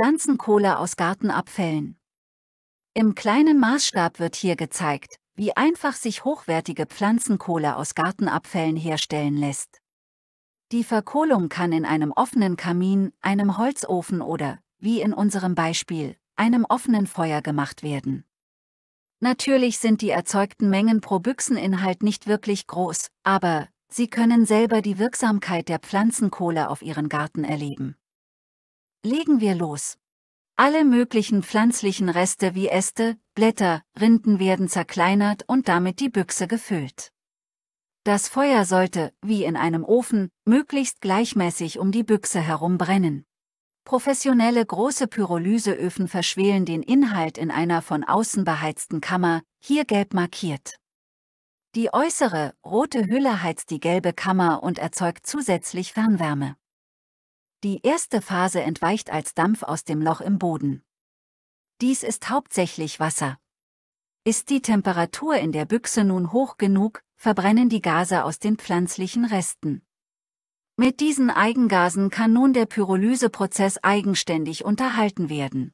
Pflanzenkohle aus Gartenabfällen. Im kleinen Maßstab wird hier gezeigt, wie einfach sich hochwertige Pflanzenkohle aus Gartenabfällen herstellen lässt. Die Verkohlung kann in einem offenen Kamin, einem Holzofen oder, wie in unserem Beispiel, einem offenen Feuer gemacht werden. Natürlich sind die erzeugten Mengen pro Büchseninhalt nicht wirklich groß, aber sie können selber die Wirksamkeit der Pflanzenkohle auf ihren Garten erleben. Legen wir los. Alle möglichen pflanzlichen Reste wie Äste, Blätter, Rinden werden zerkleinert und damit die Büchse gefüllt. Das Feuer sollte, wie in einem Ofen, möglichst gleichmäßig um die Büchse herum brennen. Professionelle große Pyrolyseöfen verschwelen den Inhalt in einer von außen beheizten Kammer, hier gelb markiert. Die äußere, rote Hülle heizt die gelbe Kammer und erzeugt zusätzlich Fernwärme. Die erste Phase entweicht als Dampf aus dem Loch im Boden. Dies ist hauptsächlich Wasser. Ist die Temperatur in der Büchse nun hoch genug, verbrennen die Gase aus den pflanzlichen Resten. Mit diesen Eigengasen kann nun der Pyrolyseprozess eigenständig unterhalten werden.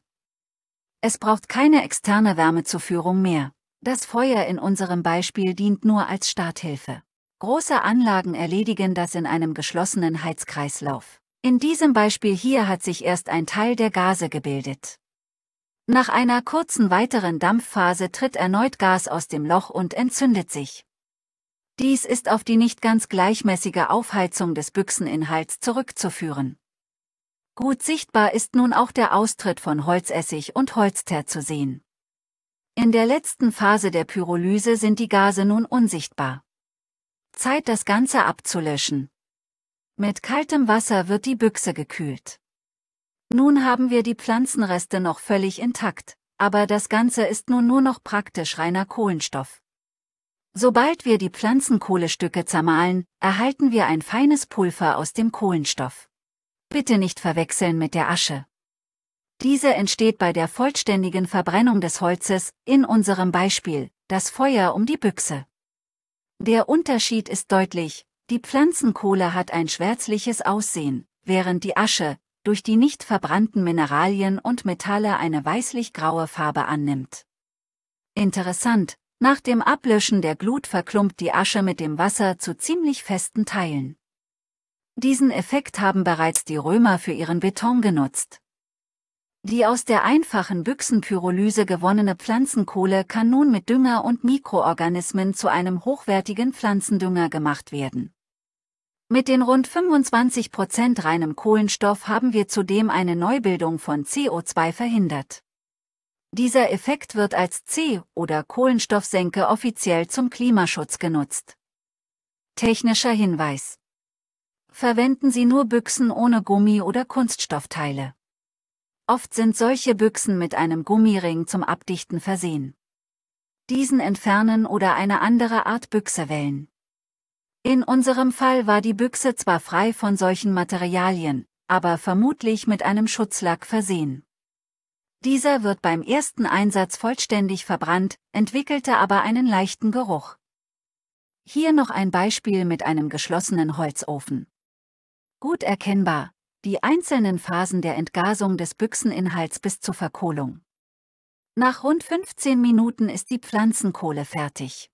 Es braucht keine externe Wärmezuführung mehr. Das Feuer in unserem Beispiel dient nur als Starthilfe. Große Anlagen erledigen das in einem geschlossenen Heizkreislauf. In diesem Beispiel hier hat sich erst ein Teil der Gase gebildet. Nach einer kurzen weiteren Dampfphase tritt erneut Gas aus dem Loch und entzündet sich. Dies ist auf die nicht ganz gleichmäßige Aufheizung des Büchseninhalts zurückzuführen. Gut sichtbar ist nun auch der Austritt von Holzessig und Holzteer zu sehen. In der letzten Phase der Pyrolyse sind die Gase nun unsichtbar. Zeit das Ganze abzulöschen. Mit kaltem Wasser wird die Büchse gekühlt. Nun haben wir die Pflanzenreste noch völlig intakt, aber das Ganze ist nun nur noch praktisch reiner Kohlenstoff. Sobald wir die Pflanzenkohlestücke zermahlen, erhalten wir ein feines Pulver aus dem Kohlenstoff. Bitte nicht verwechseln mit der Asche. Diese entsteht bei der vollständigen Verbrennung des Holzes, in unserem Beispiel, das Feuer um die Büchse. Der Unterschied ist deutlich, die Pflanzenkohle hat ein schwärzliches Aussehen, während die Asche, durch die nicht verbrannten Mineralien und Metalle eine weißlich-graue Farbe annimmt. Interessant, nach dem Ablöschen der Glut verklumpt die Asche mit dem Wasser zu ziemlich festen Teilen. Diesen Effekt haben bereits die Römer für ihren Beton genutzt. Die aus der einfachen Büchsenpyrolyse gewonnene Pflanzenkohle kann nun mit Dünger und Mikroorganismen zu einem hochwertigen Pflanzendünger gemacht werden. Mit den rund 25 Prozent reinem Kohlenstoff haben wir zudem eine Neubildung von CO2 verhindert. Dieser Effekt wird als C- oder Kohlenstoffsenke offiziell zum Klimaschutz genutzt. Technischer Hinweis. Verwenden Sie nur Büchsen ohne Gummi oder Kunststoffteile. Oft sind solche Büchsen mit einem Gummiring zum Abdichten versehen. Diesen entfernen oder eine andere Art Büchse wählen. In unserem Fall war die Büchse zwar frei von solchen Materialien, aber vermutlich mit einem Schutzlack versehen. Dieser wird beim ersten Einsatz vollständig verbrannt, entwickelte aber einen leichten Geruch. Hier noch ein Beispiel mit einem geschlossenen Holzofen. Gut erkennbar, die einzelnen Phasen der Entgasung des Büchseninhalts bis zur Verkohlung. Nach rund 15 Minuten ist die Pflanzenkohle fertig.